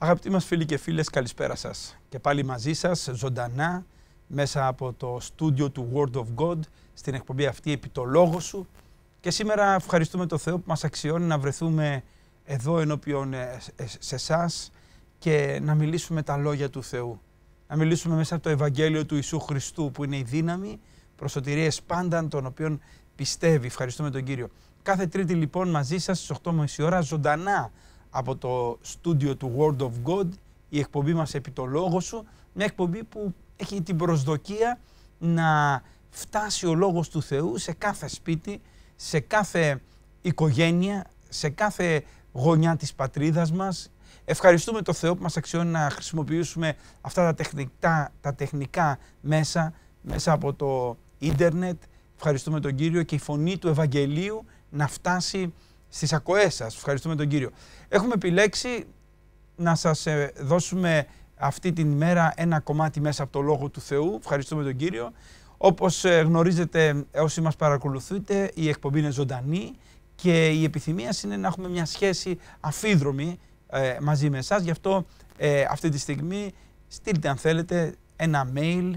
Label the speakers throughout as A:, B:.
A: Αγαπητοί μας φίλοι και φίλες, καλησπέρα σας. Και πάλι μαζί σας, ζωντανά, μέσα από το στούντιο του Word of God, στην εκπομπή αυτή «Επί το λόγο σου». Και σήμερα ευχαριστούμε τον Θεό που μας αξιώνει να βρεθούμε εδώ ενώπιον ε, ε, σε εσάς και να μιλήσουμε τα λόγια του Θεού. Να μιλήσουμε μέσα από το Ευαγγέλιο του Ιησού Χριστού, που είναι η δύναμη σωτηρίες πάντα των οποίων πιστεύει. Ευχαριστούμε τον Κύριο. Κάθε Τρίτη λοιπόν μαζί σας στις 8.30 ώρα ζωντανά από το στούντιο του Word of God, η εκπομπή μας «Επί το λόγο σου», μια εκπομπή που έχει την προσδοκία να φτάσει ο Λόγος του Θεού σε κάθε σπίτι, σε κάθε οικογένεια, σε κάθε γωνιά της πατρίδας μας. Ευχαριστούμε τον Θεό που μας αξιώνει να χρησιμοποιήσουμε αυτά τα τεχνικά, τα τεχνικά μέσα, μέσα από το ίντερνετ. Ευχαριστούμε τον Κύριο και η φωνή του Ευαγγελίου να φτάσει Στις ακοές σας, Ευχαριστούμε τον κύριο. Έχουμε επιλέξει να σας ε, δώσουμε αυτή την ημέρα ένα κομμάτι μέσα από το Λόγο του Θεού. Ευχαριστούμε τον κύριο. Όπως ε, γνωρίζετε ε, όσοι μας παρακολουθείτε, η εκπομπή είναι ζωντανή και η επιθυμία είναι να έχουμε μια σχέση αφίδρομη μαζί με εσάς. Γι' αυτό αυτή τη στιγμή στείλτε αν θέλετε ένα mail,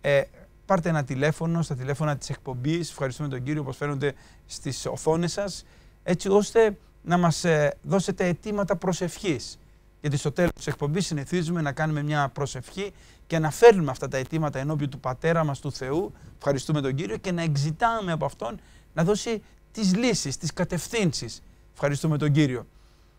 A: ε, πάρτε ένα τηλέφωνο στα τηλέφωνα της εκπομπής. Ευχαριστούμε τον κύριο όπως φαίνονται στις οθόνες σας έτσι ώστε να μας ε, δώσετε αιτήματα προσευχής. Γιατί στο τέλος της εκπομπής συνηθίζουμε να κάνουμε μια προσευχή και να φέρνουμε αυτά τα αιτήματα ενώπιου του Πατέρα μας, του Θεού, ευχαριστούμε τον Κύριο και να εξητάμε από Αυτόν να δώσει τις λύσεις, τις κατευθύνσεις. Ευχαριστούμε τον Κύριο.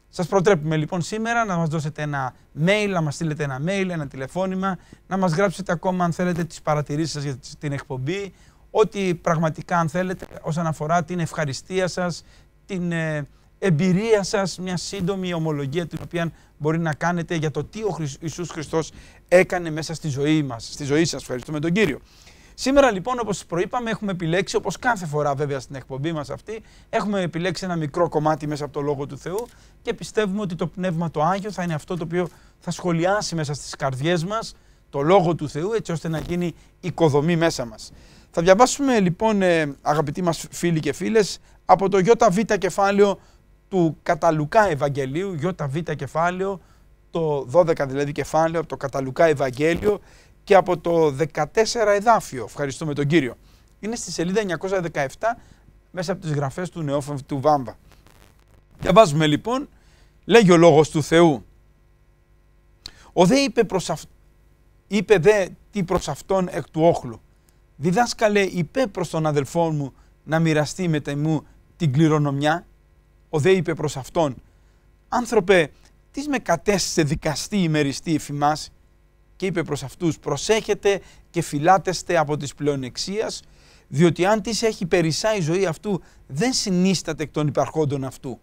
A: Σας προτρέπουμε λοιπόν σήμερα να μας δώσετε ένα mail, να μας στείλετε ένα mail, ένα τηλεφώνημα, να μας γράψετε ακόμα αν θέλετε τις παρατηρήσεις σας για την εκπομπή, ό,τι πραγματικά αν θέλετε όσον αφορά την ευχαριστία σας, την ε, εμπειρία σας, μια σύντομη ομολογία την οποία μπορεί να κάνετε για το τι ο Ιησούς Χριστός έκανε μέσα στη ζωή μας, στη ζωή σας. Ευχαριστούμε τον Κύριο. Σήμερα λοιπόν όπως προείπαμε έχουμε επιλέξει, όπως κάθε φορά βέβαια στην εκπομπή μας αυτή, έχουμε επιλέξει ένα μικρό κομμάτι μέσα από το Λόγο του Θεού και πιστεύουμε ότι το Πνεύμα το Άγιο θα είναι αυτό το οποίο θα σχολιάσει μέσα στις καρδιές μας το Λόγο του Θεού έτσι ώστε να γίνει οικοδομή μέσα μας. Θα διαβάσουμε λοιπόν ε, αγαπητοί μας φίλοι και φίλες από το ΙΒ κεφάλαιο του Καταλουκά Ευαγγελίου, ΙΒ κεφάλαιο, το 12 δηλαδή κεφάλαιο από το Καταλουκά Ευαγγέλιο και από το 14 εδάφιο, ευχαριστούμε τον Κύριο. Είναι στη σελίδα 917 μέσα από τις γραφές του του Βάμβα Διαβάζουμε λοιπόν, λέγει ο Λόγος του Θεού. Ο δε είπε, προς αυ... είπε δε τι προς αυτόν εκ του όχλου Διδάσκαλε, είπε προς τον αδελφό μου να μοιραστεί με μου την κληρονομιά. Ο δε είπε προς αυτόν, Άνθρωπε, τις με κατέστησε δικαστή ημεριστή εφημάς. Και είπε προς αυτούς, Προσέχετε και φυλάτεστε από της πλεονεξίας, διότι αν της έχει περισσά η ζωή αυτού, δεν συνίσταται εκ των υπαρχόντων αυτού.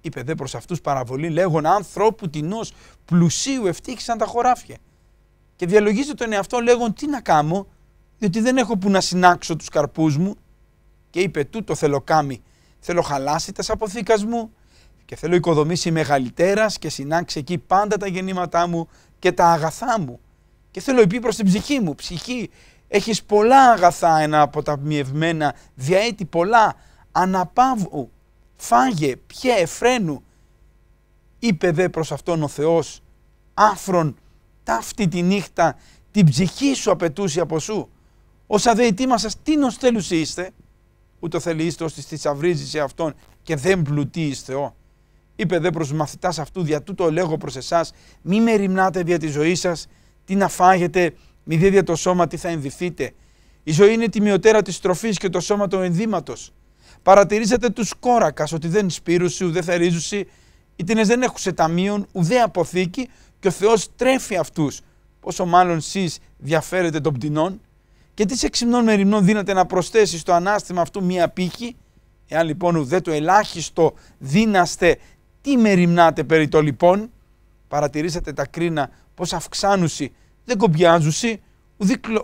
A: Είπε δε προ αυτού παραβολή, λέγον ανθρώπου τεινό πλουσίου ευτύχησαν τα χωράφια. Και διαλογίζει τον εαυτό, λέγον τι να κάνω, διότι δεν έχω που να συνάξω τους καρπούς μου. Και είπε τούτο θέλω κάμι, θέλω χαλάσει τα αποθήκας μου και θέλω οικοδομήσει μεγαλυτέρας και συνάξει εκεί πάντα τα γεννήματά μου και τα αγαθά μου. Και θέλω επί προς την ψυχή μου. Ψυχή, έχεις πολλά αγαθά ένα από τα μιευμένα, διαέτη πολλά, αναπαύου, φάγε, πιέ, εφραίνου. Είπε δε προς αυτόν ο Θεός, άφρον, ταύτη τη νύχτα, την ψυχή σου απαιτούσε από σου. Όσα δε μας σας τι νοστέλους είστε, ούτε θέλει είστε τη θησαυρίζει σε αυτόν και δεν εις Θεό. Είπε δε προς μαθητάς αυτού, δια τούτο λέγω προς εσάς, μη με ρημνάτε δια τη ζωή σας, τι να φάγετε, μη δε δια το σώμα τι θα ενδυθείτε. Η ζωή είναι τη μειωτέρα της τροφής και το σώμα του ενδύματος. Παρατηρήσατε τους κόρακας ότι δεν σπήρουσι, ουδέ θερίζουσι, οι τίνες δεν σε ταμείων, ουδέ αποθήκη και ο Θεός τρέφει αυτούς, Πόσο μάλλον εσείς διαφέρετε των πτηνών. Γιατί σε ξυμνών μεριμνών ρημνών να προσθέσει στο ανάστημα αυτού μία πύχη. Εάν λοιπόν ουδέ το ελάχιστο δίναστε τι μεριμνάτε περί το λοιπόν. Παρατηρήσατε τα κρίνα πως αυξάνουσι, δεν κομπιάζουση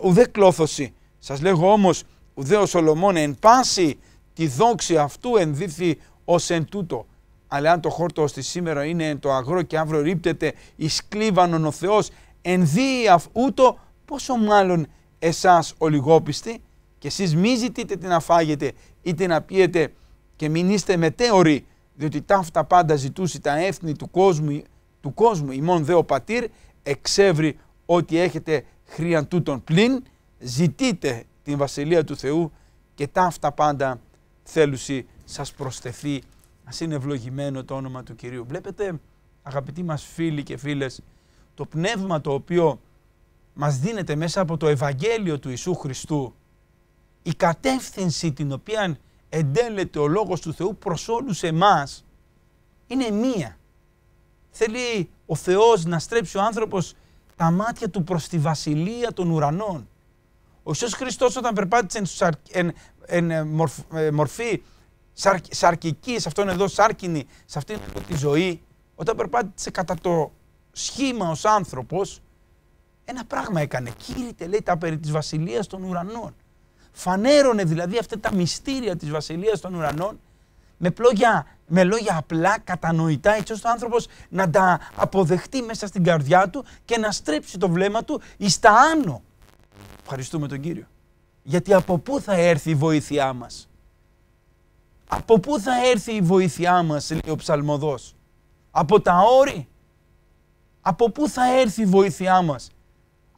A: ουδέ κλώθωση. Σας λέγω όμως, ουδέ ο Σολομών εν πάση τη δόξη αυτού ενδύθη ως εν τούτο. Αλλά αν το χόρτο ως της σήμερα είναι το αγρό και αύριο ρίπτεται εις κλίβανον ο Θεός ενδύει αυτού πόσο μάλλον εσάς ολιγόπιστοι και εσείς μη ζητείτε τι να φάγετε είτε να πιείτε και μην είστε μετέωροι διότι ταύτα πάντα ζητούσε τα έθνη του κόσμου, του κόσμου ημών δε ο πατήρ εξεύρει ότι έχετε χρίαν τούτον πλην ζητείτε την βασιλεία του Θεού και ταύτα πάντα θέλουσι σας προσθεθεί ας είναι ευλογημένο το όνομα του Κυρίου. Βλέπετε αγαπητοί μας φίλοι και φίλες το πνεύμα το οποίο μας δίνεται μέσα από το Ευαγγέλιο του Ιησού Χριστού η κατεύθυνση την οποία εντέλεται ο Λόγος του Θεού προς όλους εμάς είναι μία. Θέλει ο Θεός να στρέψει ο άνθρωπος τα μάτια του προς τη βασιλεία των ουρανών. Ο Ιησούς Χριστός όταν περπάτησε εν, ε, ε, μορφή σαρ, σαρκική, σε αυτόν εδώ σάρκινη, σε αυτήν τη ζωή, όταν περπάτησε κατά το σχήμα ως άνθρωπος, ένα πράγμα έκανε. Κήρυτε, λέει, τα περί της βασιλείας των ουρανών. Φανέρωνε δηλαδή αυτά τα μυστήρια της βασιλείας των ουρανών με, πλόγια, με λόγια απλά, κατανοητά, έτσι ώστε ο άνθρωπος να τα αποδεχτεί μέσα στην καρδιά του και να στρέψει το βλέμμα του εις τα άνω. Ευχαριστούμε τον Κύριο. Γιατί από πού θα έρθει η βοήθειά μας. Από πού θα έρθει η βοήθειά μας, λέει ο ψαλμοδός. Από τα όρη. Από πού θα έρθει η βοήθειά μας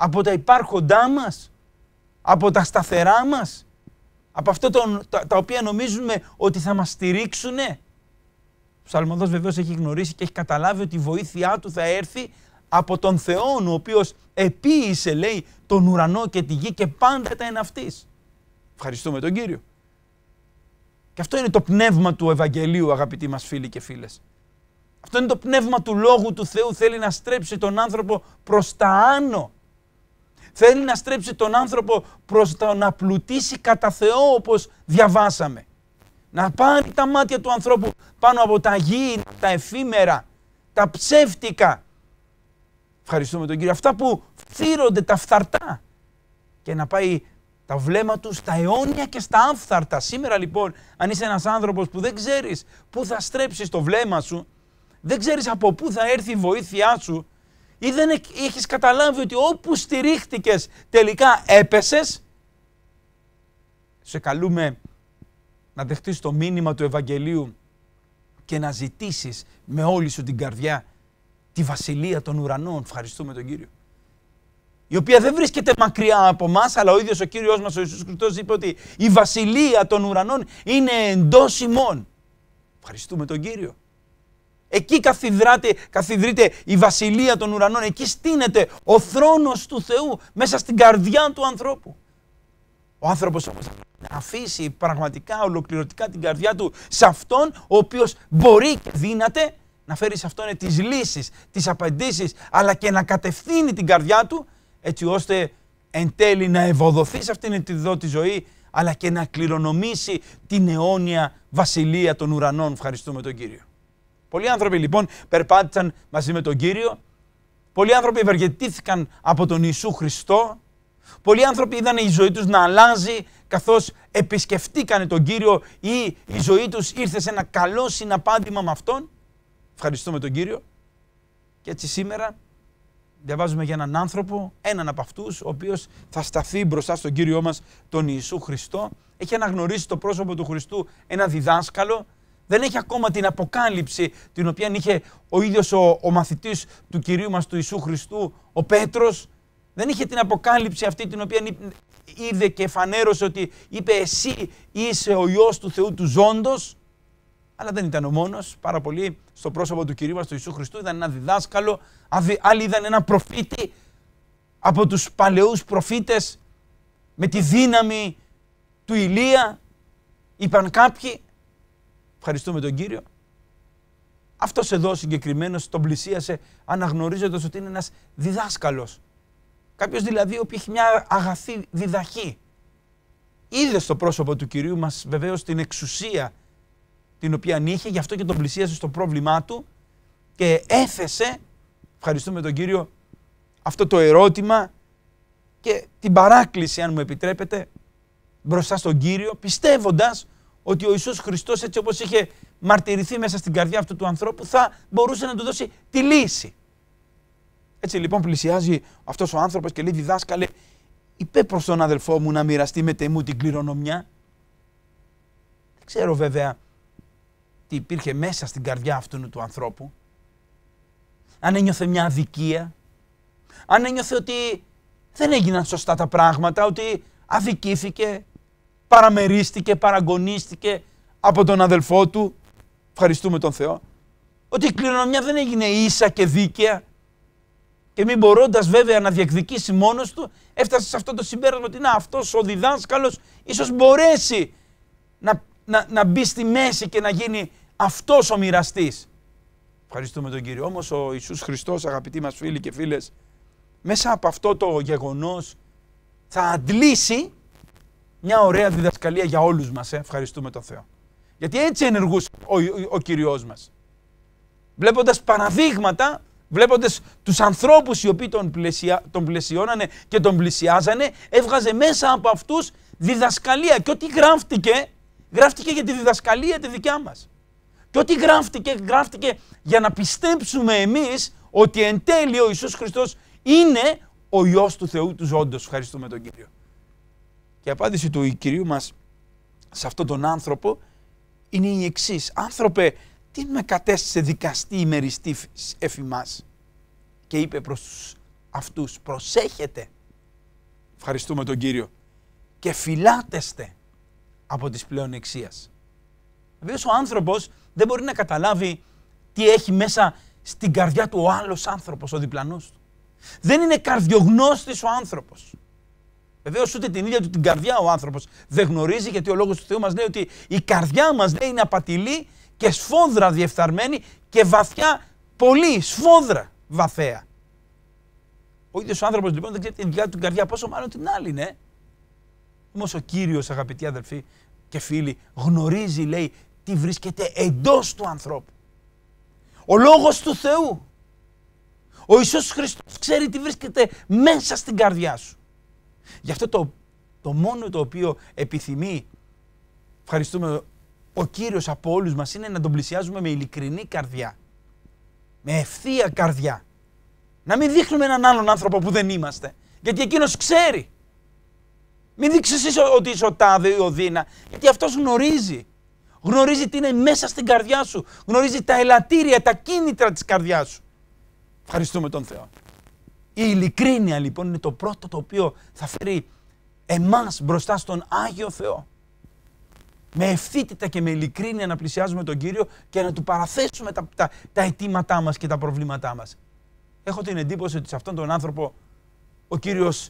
A: από τα υπάρχοντά μας, από τα σταθερά μας, από αυτά τα, οποία νομίζουμε ότι θα μας στηρίξουνε. Ο Ψαλμοδός βεβαίως έχει γνωρίσει και έχει καταλάβει ότι η βοήθειά του θα έρθει από τον Θεό, ο οποίος επίησε λέει τον ουρανό και τη γη και πάντα τα είναι αυτής. Ευχαριστούμε τον Κύριο. Και αυτό είναι το πνεύμα του Ευαγγελίου αγαπητοί μας φίλοι και φίλες. Αυτό είναι το πνεύμα του Λόγου του Θεού θέλει να στρέψει τον άνθρωπο προς τα άνω Θέλει να στρέψει τον άνθρωπο προς το να πλουτίσει κατά Θεό όπως διαβάσαμε. Να πάρει τα μάτια του ανθρώπου πάνω από τα γη, τα εφήμερα, τα ψεύτικα. Ευχαριστούμε τον Κύριο. Αυτά που φθύρονται τα φθαρτά και να πάει τα βλέμμα τους στα αιώνια και στα άφθαρτα. Σήμερα λοιπόν, αν είσαι ένας άνθρωπος που δεν ξέρεις πού θα στρέψεις το βλέμμα σου, δεν ξέρεις από πού θα έρθει η βοήθειά σου, ή δεν έχεις καταλάβει ότι όπου στηρίχτηκες τελικά έπεσες, σε καλούμε να δεχτείς το μήνυμα του Ευαγγελίου και να ζητήσεις με όλη σου την καρδιά τη Βασιλεία των Ουρανών. Ευχαριστούμε τον Κύριο. Η οποία δεν βρίσκεται μακριά από εμά, αλλά ο ίδιος ο κύριος μας, ο Ιησούς Χριστός είπε ότι η Βασιλεία των Ουρανών είναι εντός ημών. Ευχαριστούμε τον κύριο. Εκεί καθιδρείται η βασιλεία των ουρανών. Εκεί στείνεται ο θρόνος του Θεού μέσα στην καρδιά του ανθρώπου. Ο άνθρωπος όμως να αφήσει πραγματικά ολοκληρωτικά την καρδιά του σε αυτόν ο οποίος μπορεί και δύναται να φέρει σε αυτόν τις λύσεις, τις απαντήσεις αλλά και να κατευθύνει την καρδιά του έτσι ώστε εν τέλει να ευοδοθεί σε αυτήν την εδώ τη ζωή αλλά και να κληρονομήσει την αιώνια βασιλεία των ουρανών. Ευχαριστούμε τον Κύριο. Πολλοί άνθρωποι λοιπόν περπάτησαν μαζί με τον Κύριο. Πολλοί άνθρωποι ευεργετήθηκαν από τον Ιησού Χριστό. Πολλοί άνθρωποι είδαν η ζωή τους να αλλάζει καθώς επισκεφτήκανε τον Κύριο ή η ζωή τους ήρθε σε ένα καλό συναπάντημα με Αυτόν. Ευχαριστούμε τον Κύριο. Και έτσι σήμερα διαβάζουμε για έναν άνθρωπο, έναν από αυτούς, ο οποίος θα σταθεί μπροστά στον Κύριό μας τον Ιησού Χριστό. Έχει αναγνωρίσει το πρόσωπο του Χριστού ένα διδάσκαλο, δεν έχει ακόμα την αποκάλυψη την οποία είχε ο ίδιος ο, ο μαθητής του Κυρίου μας του Ιησού Χριστού, ο Πέτρος. Δεν είχε την αποκάλυψη αυτή την οποία είδε και φανέρωσε ότι είπε εσύ είσαι ο Υιός του Θεού του Ζώντος. Αλλά δεν ήταν ο μόνος, πάρα πολύ στο πρόσωπο του Κυρίου μας του Ιησού Χριστού ήταν ένα διδάσκαλο, άλλοι είδαν ένα προφήτη από τους παλαιούς προφήτες με τη δύναμη του Ηλία, είπαν κάποιοι, Ευχαριστούμε τον Κύριο. Αυτός εδώ συγκεκριμένος τον πλησίασε αναγνωρίζοντας ότι είναι ένας διδάσκαλος. Κάποιος δηλαδή ο οποίος έχει μια αγαθή διδαχή. Είδε στο πρόσωπο του κυρίου μας βεβαίως την εξουσία την οποία είχε, γι' αυτό και τον πλησίασε στο πρόβλημά του και έθεσε, ευχαριστούμε τον κύριο, αυτό το ερώτημα και την παράκληση, αν μου επιτρέπετε, μπροστά στον κύριο, πιστεύοντας ότι ο Ιησούς Χριστός έτσι όπως είχε μαρτυρηθεί μέσα στην καρδιά αυτού του ανθρώπου θα μπορούσε να του δώσει τη λύση. Έτσι λοιπόν πλησιάζει αυτός ο άνθρωπος και λέει διδάσκαλε είπε προς τον αδελφό μου να μοιραστεί με τεμού την κληρονομιά. Δεν ξέρω βέβαια τι υπήρχε μέσα στην καρδιά αυτού του ανθρώπου. Αν ένιωθε μια αδικία, αν ένιωθε ότι δεν έγιναν σωστά τα πράγματα, ότι αδικήθηκε, παραμερίστηκε, παραγωνίστηκε από τον αδελφό του, ευχαριστούμε τον Θεό, ότι η κληρονομιά δεν έγινε ίσα και δίκαια και μην μπορώντας βέβαια να διεκδικήσει μόνος του, έφτασε σε αυτό το συμπέρασμα ότι να αυτός ο διδάσκαλος ίσως μπορέσει να, να, να μπει στη μέση και να γίνει αυτός ο μοιραστής. Ευχαριστούμε τον Κύριο. Όμως ο Ιησούς Χριστός, αγαπητοί μας φίλοι και φίλες, μέσα από αυτό το γεγονός θα αντλήσει μια ωραία διδασκαλία για όλους μας, ε. ευχαριστούμε τον Θεό. Γιατί έτσι ενεργούσε ο, ο, ο Κυριός μας. Βλέποντας παραδείγματα, βλέποντας τους ανθρώπους οι οποίοι τον, πλαισια, τον πλαισιώνανε και τον πλησιάζανε, έβγαζε μέσα από αυτούς διδασκαλία. Και ό,τι γράφτηκε, γράφτηκε για τη διδασκαλία τη δικιά μας. Και ό,τι γράφτηκε, γράφτηκε για να πιστέψουμε εμείς ότι εν τέλει ο Ιησούς Χριστός είναι ο Υιός του Θεού του Ζώντος. Ευχαριστούμε τον Κύριο. Και η απάντηση του κυρίου μας σε αυτόν τον άνθρωπο είναι η εξής. Άνθρωπε, τι με κατέστησε δικαστή ημεριστή εφημάς. Και είπε προς αυτούς, προσέχετε. Ευχαριστούμε τον Κύριο. Και φυλάτεστε από πλέον πλεονεξίας. Βεβαίως ο άνθρωπος δεν μπορεί να καταλάβει τι έχει μέσα στην καρδιά του ο άλλος άνθρωπος, ο διπλανός του. Δεν είναι καρδιογνώστης ο άνθρωπος. Βεβαίως ούτε την ίδια του την καρδιά ο άνθρωπος δεν γνωρίζει, γιατί ο λόγος του Θεού μας λέει ότι η καρδιά μας λέει είναι απατηλή και σφόδρα διεφθαρμένη και βαθιά πολύ, σφόδρα βαθέα. Ο ίδιος ο άνθρωπος λοιπόν δεν ξέρει την δικιά του την καρδιά, πόσο μάλλον την άλλη, ναι. Όμως ο κύριος, αγαπητοί αδελφοί και φίλοι, γνωρίζει, λέει, τι βρίσκεται εντός του ανθρώπου. Ο λόγος του Θεού. Ο Ιησούς Χριστός ξέρει τι βρίσκεται μέσα στην καρδιά σου. Γι' αυτό το, το μόνο το οποίο επιθυμεί, ευχαριστούμε ο Κύριος από όλους μας, είναι να τον πλησιάζουμε με ειλικρινή καρδιά. Με ευθεία καρδιά. Να μην δείχνουμε έναν άλλον άνθρωπο που δεν είμαστε. Γιατί εκείνος ξέρει. Μην δείξεις εσύ ότι είσαι ο τάδε ή ο δίνα. Γιατί αυτός γνωρίζει. Γνωρίζει τι είναι μέσα στην καρδιά σου. Γνωρίζει τα ελαττήρια, τα κίνητρα της καρδιάς σου. Ευχαριστούμε τον Θεό. Η ειλικρίνεια λοιπόν είναι το πρώτο το οποίο θα φέρει εμάς μπροστά στον Άγιο Θεό. Με ευθύτητα και με ειλικρίνεια να πλησιάζουμε τον Κύριο και να του παραθέσουμε τα, τα, τα αιτήματά μας και τα προβλήματά μας. Έχω την εντύπωση ότι σε αυτόν τον άνθρωπο ο Κύριος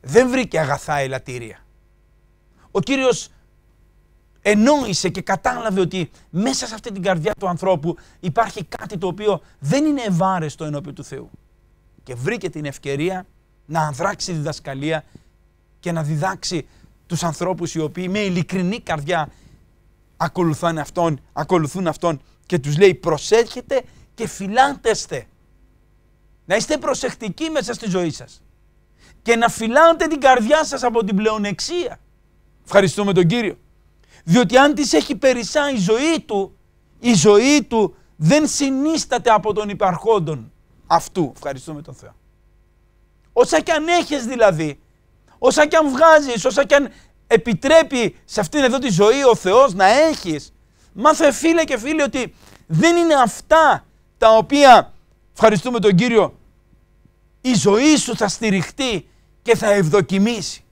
A: δεν βρήκε αγαθά ελαττήρια. Ο Κύριος ενόησε και κατάλαβε ότι μέσα σε αυτή την καρδιά του ανθρώπου υπάρχει κάτι το οποίο δεν είναι ευάρεστο ενώπιον του Θεού και βρήκε την ευκαιρία να ανδράξει διδασκαλία και να διδάξει τους ανθρώπους οι οποίοι με ειλικρινή καρδιά ακολουθούν αυτόν, ακολουθούν αυτόν και τους λέει προσέχετε και φιλάντεστε. Να είστε προσεκτικοί μέσα στη ζωή σας και να φιλάντε την καρδιά σας από την πλεονεξία. Ευχαριστούμε τον Κύριο. Διότι αν της έχει περισσά η ζωή του, η ζωή του δεν συνίσταται από τον υπαρχόντον αυτού. Ευχαριστούμε τον Θεό. Όσα κι αν έχεις δηλαδή, όσα κι αν βγάζεις, όσα κι αν επιτρέπει σε αυτήν εδώ τη ζωή ο Θεός να έχεις, μάθε φίλε και φίλοι ότι δεν είναι αυτά τα οποία, ευχαριστούμε τον Κύριο, η ζωή σου θα στηριχτεί και θα ευδοκιμήσει.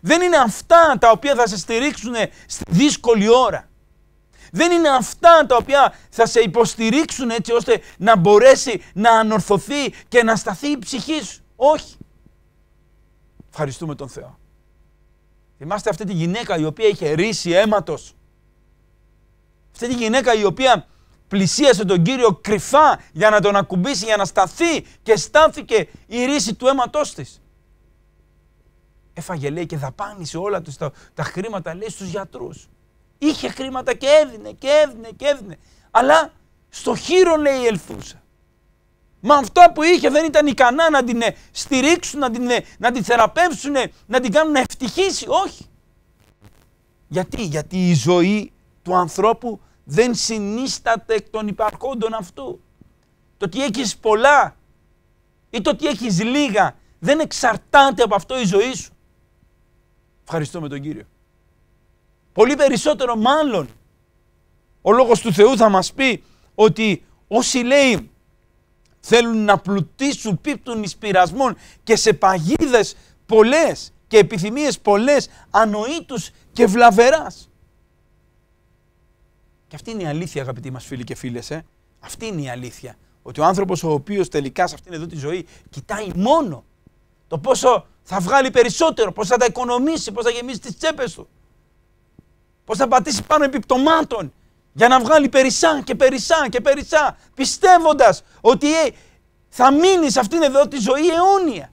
A: Δεν είναι αυτά τα οποία θα σε στηρίξουν στη δύσκολη ώρα. Δεν είναι αυτά τα οποία θα σε υποστηρίξουν έτσι ώστε να μπορέσει να ανορθωθεί και να σταθεί η ψυχή σου. Όχι. Ευχαριστούμε τον Θεό. Θυμάστε αυτή τη γυναίκα η οποία είχε ρίσει αίματος. Αυτή τη γυναίκα η οποία πλησίασε τον Κύριο κρυφά για να τον ακουμπήσει, για να σταθεί και στάθηκε η ρίση του αίματός της. Έφαγε λέει και δαπάνησε όλα τα, τα χρήματα λέει στους γιατρούς. Είχε χρήματα και έδινε και έδινε και έδινε. Αλλά στο χείρο λέει ελθούσα. Μα αυτό που είχε δεν ήταν ικανά να την ε, στηρίξουν, να την, ε, να την θεραπεύσουν, ε, να την κάνουν να ευτυχήσει. Όχι. Γιατί, γιατί η ζωή του ανθρώπου δεν συνίσταται εκ των υπαρχόντων αυτού. Το ότι έχεις πολλά ή το ότι έχεις λίγα δεν εξαρτάται από αυτό η ζωή σου. Ευχαριστώ με τον Κύριο. Πολύ περισσότερο μάλλον ο Λόγος του Θεού θα μας πει ότι όσοι λέει θέλουν να πλουτίσουν, πίπτουν εις πειρασμών και σε παγίδες πολλές και επιθυμίες πολλές ανοήτους και βλαβεράς. Και αυτή είναι η αλήθεια αγαπητοί μας φίλοι και φίλες. Ε. Αυτή είναι η αλήθεια. Ότι ο άνθρωπος ο οποίος τελικά σε αυτήν εδώ τη ζωή κοιτάει μόνο το πόσο θα βγάλει περισσότερο, πόσο θα τα οικονομήσει, πόσο θα γεμίσει τις τσέπες του. Πως θα πατήσει πάνω επιπτωμάτων για να βγάλει περισσά και περισσά και περισσά. Πιστεύοντας ότι ε, θα μείνει σε αυτήν εδώ τη ζωή αιώνια.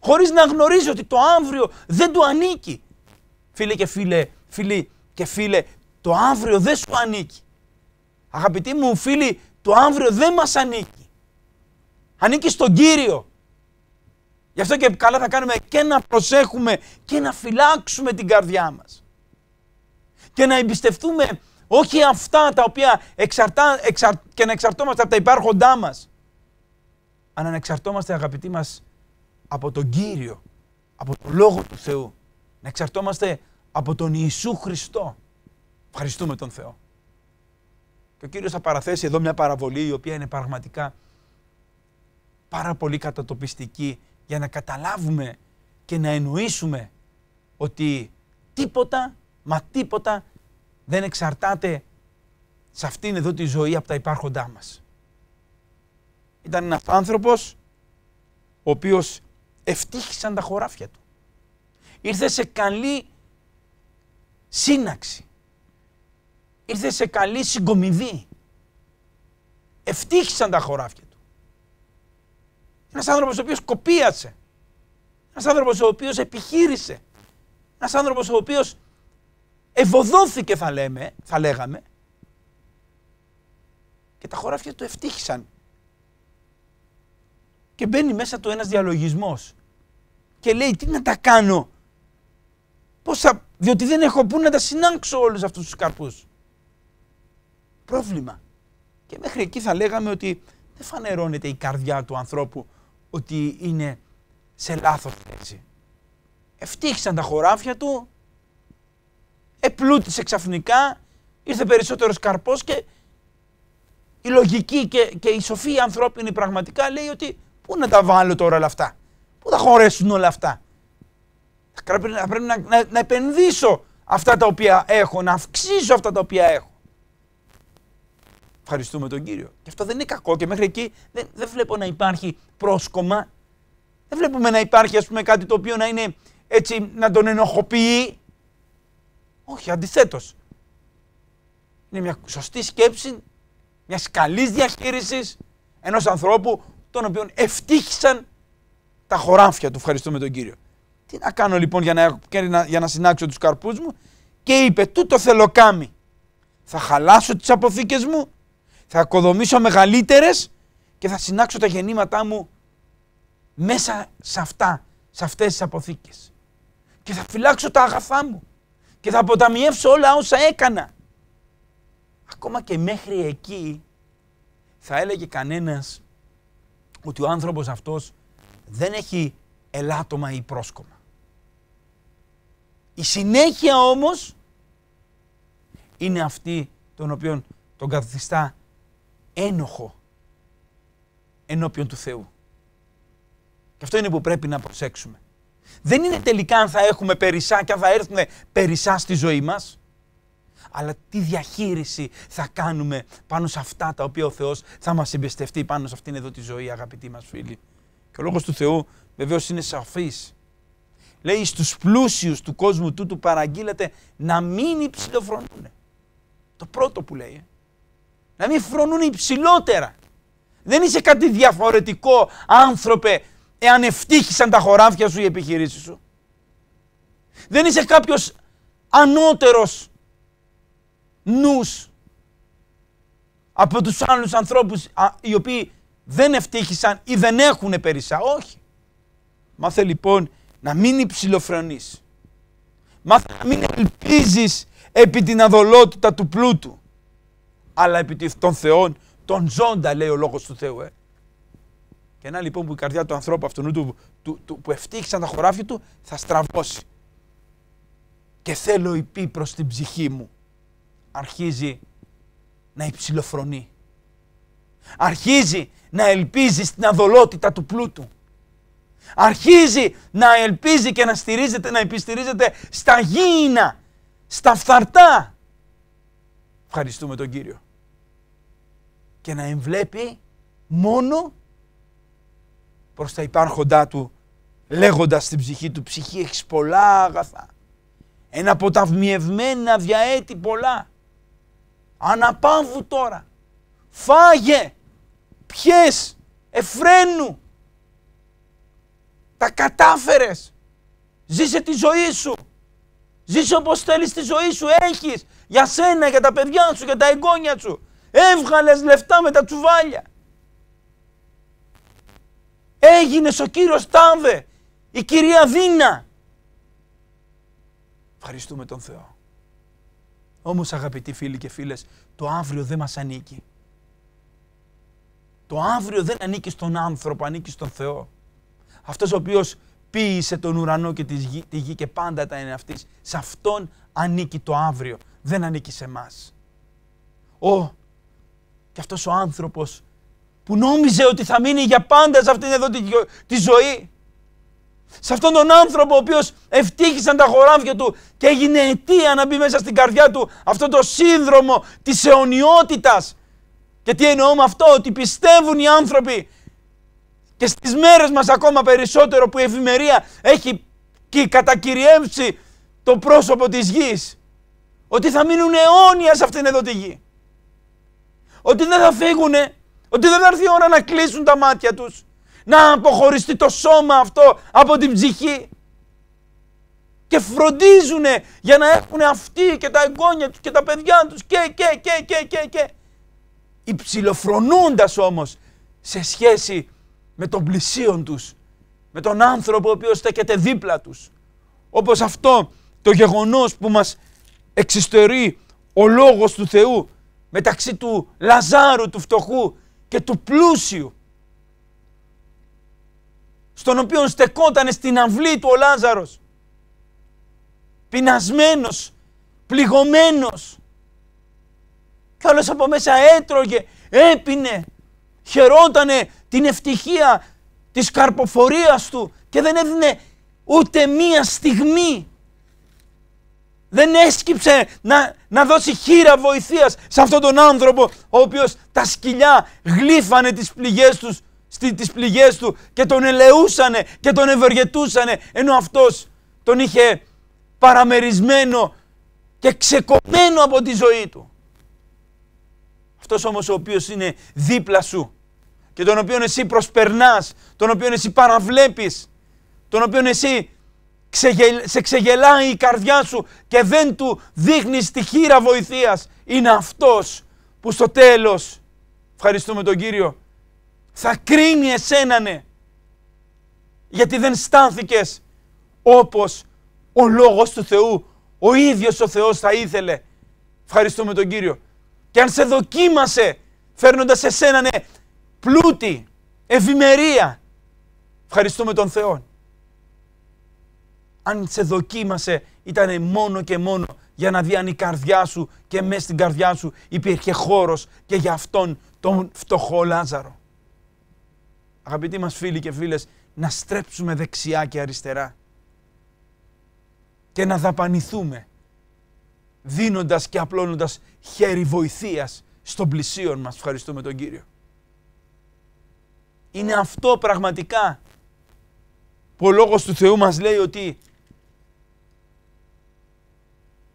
A: Χωρίς να γνωρίζει ότι το αύριο δεν του ανήκει. Φίλε και φίλε, φίλοι και φίλε, το αύριο δεν σου ανήκει. Αγαπητοί μου φίλοι, το αύριο δεν μας ανήκει. Ανήκει στον Κύριο. Γι' αυτό και καλά θα κάνουμε και να προσέχουμε και να φυλάξουμε την καρδιά μας και να εμπιστευτούμε όχι αυτά τα οποία εξαρτά, και να εξαρτώμαστε από τα υπάρχοντά μας, αλλά να εξαρτώμαστε αγαπητοί μας από τον Κύριο, από τον Λόγο του Θεού. Να εξαρτώμαστε από τον Ιησού Χριστό. Ευχαριστούμε τον Θεό. Και ο Κύριος θα παραθέσει εδώ μια παραβολή η οποία είναι πραγματικά πάρα πολύ κατατοπιστική για να καταλάβουμε και να εννοήσουμε ότι τίποτα Μα τίποτα δεν εξαρτάται σε αυτήν εδώ τη ζωή από τα υπάρχοντά μας. Ήταν ένας άνθρωπος ο οποίος ευτύχησαν τα χωράφια του. Ήρθε σε καλή σύναξη. Ήρθε σε καλή συγκομιδή. Ευτύχησαν τα χωράφια του. Ένας άνθρωπος ο οποίος κοπίασε. Ένας άνθρωπος ο οποίος επιχείρησε. Ένας άνθρωπος ο οποίος ευωδόθηκε θα, λέμε, θα λέγαμε και τα χωράφια του ευτύχησαν. Και μπαίνει μέσα του ένας διαλογισμός και λέει τι να τα κάνω, πώς θα, διότι δεν έχω πού να τα συνάξω όλους αυτούς τους καρπούς. Πρόβλημα. Και μέχρι εκεί θα λέγαμε ότι δεν φανερώνεται η καρδιά του ανθρώπου ότι είναι σε λάθος θέση. Ευτύχησαν τα χωράφια του, επλούτησε ξαφνικά, ήρθε περισσότερος καρπός και η λογική και, και η σοφή ανθρώπινη πραγματικά λέει ότι πού να τα βάλω τώρα όλα αυτά, πού θα χωρέσουν όλα αυτά. Θα πρέπει, να, να, να επενδύσω αυτά τα οποία έχω, να αυξήσω αυτά τα οποία έχω. Ευχαριστούμε τον Κύριο. Και αυτό δεν είναι κακό και μέχρι εκεί δεν, δεν βλέπω να υπάρχει πρόσκομα. Δεν βλέπουμε να υπάρχει ας πούμε κάτι το οποίο να είναι έτσι να τον ενοχοποιεί. Όχι, αντιθέτως. Είναι μια σωστή σκέψη μια καλής διαχείρισης ενός ανθρώπου τον οποίο ευτύχησαν τα χωράφια του. Ευχαριστούμε τον κύριο. Τι να κάνω λοιπόν για να, για να συνάξω τους καρπούς μου, και είπε: Τούτο θέλω κάμι. Θα χαλάσω τις αποθήκες μου, θα οικοδομήσω μεγαλύτερες και θα συνάξω τα γεννήματά μου μέσα σε αυτά, σε αυτές τις αποθήκες. Και θα φυλάξω τα αγαθά μου και θα αποταμιεύσω όλα όσα έκανα. Ακόμα και μέχρι εκεί θα έλεγε κανένας ότι ο άνθρωπος αυτός δεν έχει ελάττωμα ή πρόσκομα. Η συνέχεια όμως είναι αυτή τον οποίον τον καθιστά ένοχο ενώπιον του Θεού. Και αυτό είναι που πρέπει να προσέξουμε. Δεν είναι τελικά αν θα έχουμε περισσά και αν θα έρθουν περισσά στη ζωή μας. Αλλά τι διαχείριση θα κάνουμε πάνω σε αυτά τα οποία ο Θεός θα μας εμπιστευτεί πάνω σε αυτήν εδώ τη ζωή αγαπητοί μας φίλοι. Και ο λόγος του Θεού βεβαίως είναι σαφής. Λέει στους πλούσιους του κόσμου τούτου παραγγείλεται να μην υψηλοφρονούν. Το πρώτο που λέει. Ε. Να μην φρονούν υψηλότερα. Δεν είσαι κάτι διαφορετικό άνθρωπε εάν ευτύχησαν τα χωράφια σου οι επιχειρήσεις σου. Δεν είσαι κάποιος ανώτερος νους από τους άλλους ανθρώπους οι οποίοι δεν ευτύχησαν ή δεν έχουν περισσά. Όχι. Μάθε λοιπόν να μην υψηλοφρονείς. Μάθε να μην ελπίζεις επί την αδολότητα του πλούτου. Αλλά επί των Θεών, των ζώντα λέει ο Λόγος του Θεού. Ε. Και να λοιπόν που η καρδιά του ανθρώπου αυτού του, του, που ευτύχησαν τα χωράφια του θα στραβώσει. Και θέλω η πίπρος προς την ψυχή μου. Αρχίζει να υψηλοφρονεί. Αρχίζει να ελπίζει στην αδολότητα του πλούτου. Αρχίζει να ελπίζει και να στηρίζεται, να επιστηρίζεται στα γήινα, στα φθαρτά. Ευχαριστούμε τον Κύριο. Και να εμβλέπει μόνο προς τα υπάρχοντά του λέγοντας στην ψυχή του «Ψυχή έχεις πολλά αγαθά, ένα βμιευμένα διαέτη πολλά, Αναπάβου τώρα, φάγε, πιες, εφραίνου, τα κατάφερες, ζήσε τη ζωή σου, ζήσε όπως θέλεις τη ζωή σου, έχεις για σένα, για τα παιδιά σου, για τα εγγόνια σου, έβγαλες λεφτά με τα τσουβάλια». Έγινες ο κύριος Τάμβε, η κυρία Δίνα. Ευχαριστούμε τον Θεό. Όμως αγαπητοί φίλοι και φίλες, το αύριο δεν μας ανήκει. Το αύριο δεν ανήκει στον άνθρωπο, ανήκει στον Θεό. Αυτός ο οποίος σε τον ουρανό και τη γη, τη γη και πάντα τα είναι αυτής, Σε αυτόν ανήκει το αύριο, δεν ανήκει σε μας. Ο, και αυτός ο ανθρωπο που νόμιζε ότι θα μείνει για πάντα σε αυτήν εδώ τη, ζωή. Σε αυτόν τον άνθρωπο ο οποίος ευτύχησαν τα χωράφια του και έγινε αιτία να μπει μέσα στην καρδιά του αυτό το σύνδρομο της αιωνιότητας. Και τι εννοώ με αυτό, ότι πιστεύουν οι άνθρωποι και στις μέρες μας ακόμα περισσότερο που η ευημερία έχει κατακυριέψει το πρόσωπο της γης. Ότι θα μείνουν αιώνια σε αυτήν εδώ τη γη. Ότι δεν θα φύγουνε ότι δεν θα έρθει η ώρα να κλείσουν τα μάτια τους. Να αποχωριστεί το σώμα αυτό από την ψυχή. Και φροντίζουν για να έχουν αυτοί και τα εγγόνια τους και τα παιδιά τους και και και και και και. Υψηλοφρονούντας όμως σε σχέση με τον πλησίον τους. Με τον άνθρωπο ο οποίος στέκεται δίπλα τους. Όπως αυτό το γεγονός που μας εξυστερεί ο λόγος του Θεού μεταξύ του Λαζάρου του φτωχού και του πλούσιου στον οποίο στεκόταν στην αυλή του ο Λάζαρος πεινασμένος, πληγωμένος κι άλλος από μέσα έτρωγε, έπινε, χαιρότανε την ευτυχία της καρποφορίας του και δεν έδινε ούτε μία στιγμή δεν έσκυψε να, να δώσει χείρα βοηθείας σε αυτόν τον άνθρωπο ο οποίος τα σκυλιά γλύφανε τις πληγές, τους, στι, τις πληγές του και τον ελεούσανε και τον ευεργετούσανε ενώ αυτός τον είχε παραμερισμένο και ξεκομμένο από τη ζωή του. Αυτός όμως ο οποίος είναι δίπλα σου και τον οποίον εσύ προσπερνάς, τον οποίον εσύ παραβλέπεις, τον οποίον εσύ σε ξεγελάει η καρδιά σου και δεν του δείχνεις τη χείρα βοηθείας. Είναι αυτός που στο τέλος, ευχαριστούμε τον Κύριο, θα κρίνει εσένα γιατί δεν στάνθηκες όπως ο Λόγος του Θεού, ο ίδιος ο Θεός θα ήθελε. Ευχαριστούμε τον Κύριο. Και αν σε δοκίμασε φέρνοντας εσένα ναι, πλούτη, ευημερία, ευχαριστούμε τον Θεό αν σε δοκίμασε ήταν μόνο και μόνο για να δει αν η καρδιά σου και μέσα στην καρδιά σου υπήρχε χώρος και για αυτόν τον φτωχό Λάζαρο. Αγαπητοί μας φίλοι και φίλες, να στρέψουμε δεξιά και αριστερά και να δαπανηθούμε δίνοντας και απλώνοντας χέρι βοηθείας στον πλησίον μας. Ευχαριστούμε τον Κύριο. Είναι αυτό πραγματικά που ο Λόγος του Θεού μας λέει ότι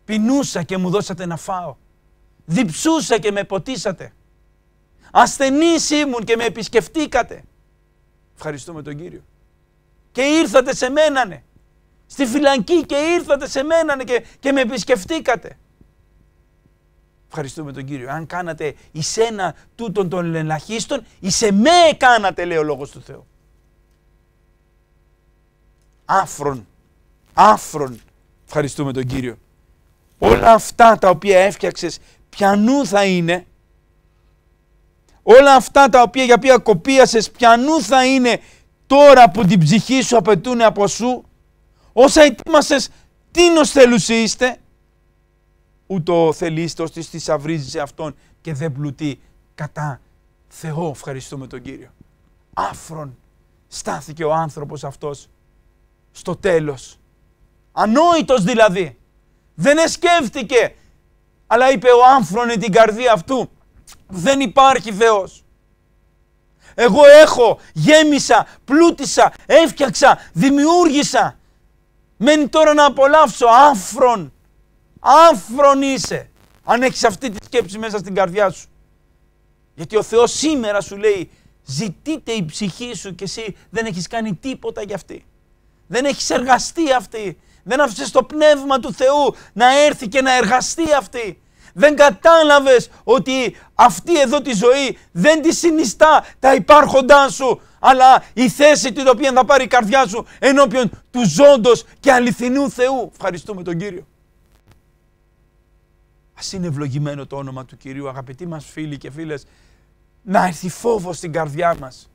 A: Πεινούσα και μου δώσατε να φάω. Διψούσα και με ποτίσατε. ασθενής ήμουν και με επισκεφτήκατε. Ευχαριστούμε τον Κύριο. Και ήρθατε σε μένανε. Στη φυλακή και ήρθατε σε μένανε και, και με επισκεφτήκατε. Ευχαριστούμε τον Κύριο. Αν κάνατε εις ένα τούτον των ελαχίστων, εις εμέ κάνατε λέει ο Λόγος του Θεού. Άφρον, άφρον. Ευχαριστούμε τον Κύριο. Όλα αυτά τα οποία έφτιαξες πιανού θα είναι. Όλα αυτά τα οποία για οποία κοπίασες πιανού θα είναι τώρα που την ψυχή σου απαιτούν από σου. Όσα ετοίμασες τι νοσθέλους είστε. Ούτω θελήστε ώστε στις αυτόν και δεν πλουτεί κατά Θεό ευχαριστούμε τον Κύριο. Άφρον στάθηκε ο άνθρωπος αυτός στο τέλος. Ανόητος δηλαδή δεν εσκέφτηκε. Αλλά είπε ο άφρονε την καρδία αυτού. Δεν υπάρχει Θεός. Εγώ έχω, γέμισα, πλούτησα, έφτιαξα, δημιούργησα. Μένει τώρα να απολαύσω. Άφρον. Άφρον είσαι. Αν έχεις αυτή τη σκέψη μέσα στην καρδιά σου. Γιατί ο Θεός σήμερα σου λέει ζητείτε η ψυχή σου και εσύ δεν έχεις κάνει τίποτα για αυτή. Δεν έχεις εργαστεί αυτή. Δεν άφησες το πνεύμα του Θεού να έρθει και να εργαστεί αυτή. Δεν κατάλαβες ότι αυτή εδώ τη ζωή δεν τη συνιστά τα υπάρχοντά σου, αλλά η θέση την οποία θα πάρει η καρδιά σου ενώπιον του ζώντος και αληθινού Θεού. Ευχαριστούμε τον Κύριο. Ας είναι ευλογημένο το όνομα του Κυρίου, αγαπητοί μας φίλοι και φίλες, να έρθει φόβος στην καρδιά μας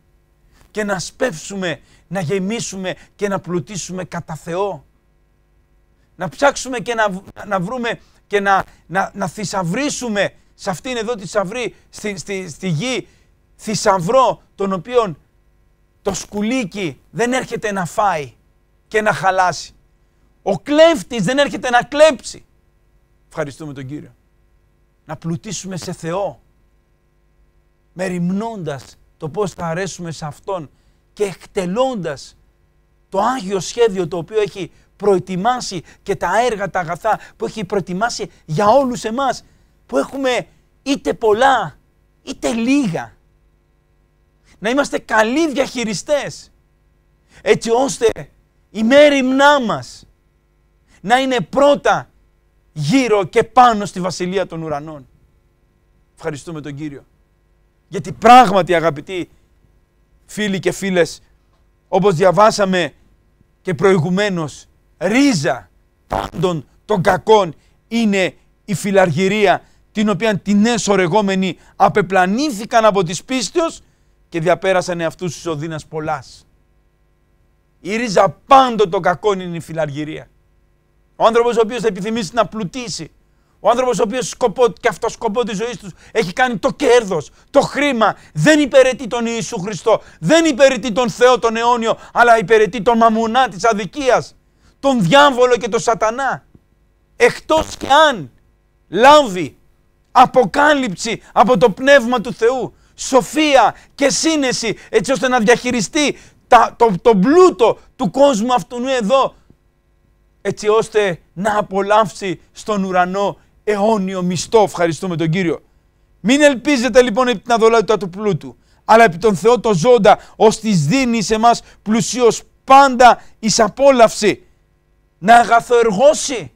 A: και να σπεύσουμε, να γεμίσουμε και να πλουτίσουμε κατά Θεό να ψάξουμε και να, να βρούμε και να, να, να θησαυρίσουμε σε αυτήν εδώ τη θησαυρή, στη, στη, στη γη θησαυρό τον οποίον το σκουλίκι δεν έρχεται να φάει και να χαλάσει. Ο κλέφτης δεν έρχεται να κλέψει. Ευχαριστούμε τον Κύριο. Να πλουτίσουμε σε Θεό. Μεριμνώντας το πώς θα αρέσουμε σε Αυτόν και εκτελώντας το Άγιο σχέδιο το οποίο έχει προετοιμάσει και τα έργα, τα αγαθά που έχει προετοιμάσει για όλους εμάς που έχουμε είτε πολλά είτε λίγα. Να είμαστε καλοί διαχειριστές έτσι ώστε η μνά μας να είναι πρώτα γύρω και πάνω στη Βασιλεία των Ουρανών. Ευχαριστούμε τον Κύριο. Γιατί πράγματι αγαπητοί φίλοι και φίλες όπως διαβάσαμε και προηγουμένως ρίζα πάντων των κακών είναι η φιλαργυρία την οποία την εσωρεγόμενοι απεπλανήθηκαν από της πίστεως και διαπέρασαν αυτούς τους οδύνας πολλάς. Η ρίζα πάντων των κακών είναι η φιλαργυρία. Ο άνθρωπος ο οποίος θα επιθυμήσει να πλουτίσει, ο άνθρωπος ο οποίος σκοπό και αυτό σκοπό της ζωής τους έχει κάνει το κέρδος, το χρήμα, δεν υπηρετεί τον Ιησού Χριστό, δεν υπηρετεί τον Θεό τον αιώνιο, αλλά υπηρετεί τον μαμουνά της αδικίας τον διάβολο και τον σατανά. Εκτός και αν λάβει αποκάλυψη από το Πνεύμα του Θεού, σοφία και σύνεση έτσι ώστε να διαχειριστεί τα, το, το πλούτο του κόσμου αυτού εδώ έτσι ώστε να απολαύσει στον ουρανό αιώνιο μισθό. Ευχαριστούμε τον Κύριο. Μην ελπίζετε λοιπόν επί την αδολάτητα του πλούτου, αλλά επί τον Θεό το ζώντα, ως της δίνει σε εμάς πλουσίως πάντα εις απόλαυση να αγαθοεργώσει,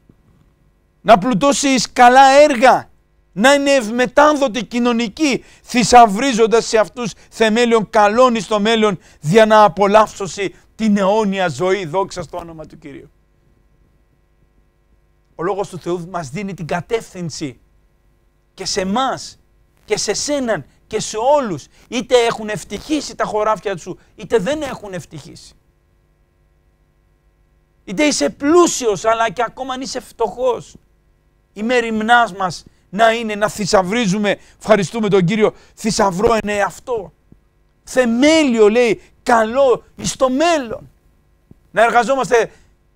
A: να πλουτώσει εις καλά έργα, να είναι ευμετάνδοτη κοινωνική, θησαυρίζοντας σε αυτούς θεμέλιων καλών εις το μέλλον, για να απολαύσωσει την αιώνια ζωή, δόξα στο όνομα του Κυρίου. Ο Λόγος του Θεού μας δίνει την κατεύθυνση και σε εμάς και σε σέναν και σε όλους, είτε έχουν ευτυχήσει τα χωράφια Του, είτε δεν έχουν ευτυχήσει. Είτε είσαι πλούσιος αλλά και ακόμα αν είσαι φτωχός. Η μεριμνάς μας να είναι να θησαυρίζουμε, ευχαριστούμε τον Κύριο, θησαυρό είναι αυτό. Θεμέλιο λέει, καλό εις το μέλλον. Να εργαζόμαστε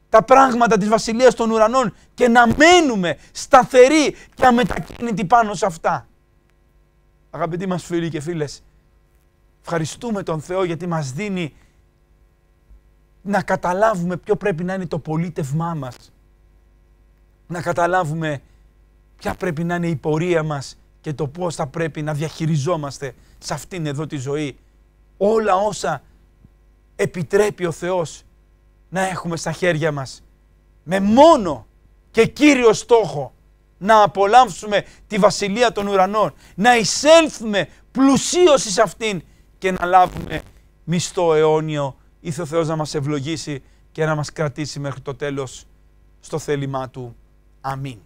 A: τα πράγματα της Βασιλείας των Ουρανών και να μένουμε σταθεροί και αμετακίνητοι πάνω σε αυτά. Αγαπητοί μας φίλοι και φίλες, ευχαριστούμε τον Θεό γιατί μας δίνει να καταλάβουμε ποιο πρέπει να είναι το πολίτευμά μας. Να καταλάβουμε ποια πρέπει να είναι η πορεία μας και το πώς θα πρέπει να διαχειριζόμαστε σε αυτήν εδώ τη ζωή. Όλα όσα επιτρέπει ο Θεός να έχουμε στα χέρια μας. Με μόνο και κύριο στόχο να απολαύσουμε τη Βασιλεία των Ουρανών, να εισέλθουμε πλουσίωση σε αυτήν και να λάβουμε μισθό αιώνιο Ήθε ο Θεός να μας ευλογήσει και να μας κρατήσει μέχρι το τέλος στο θέλημά Του. Αμήν.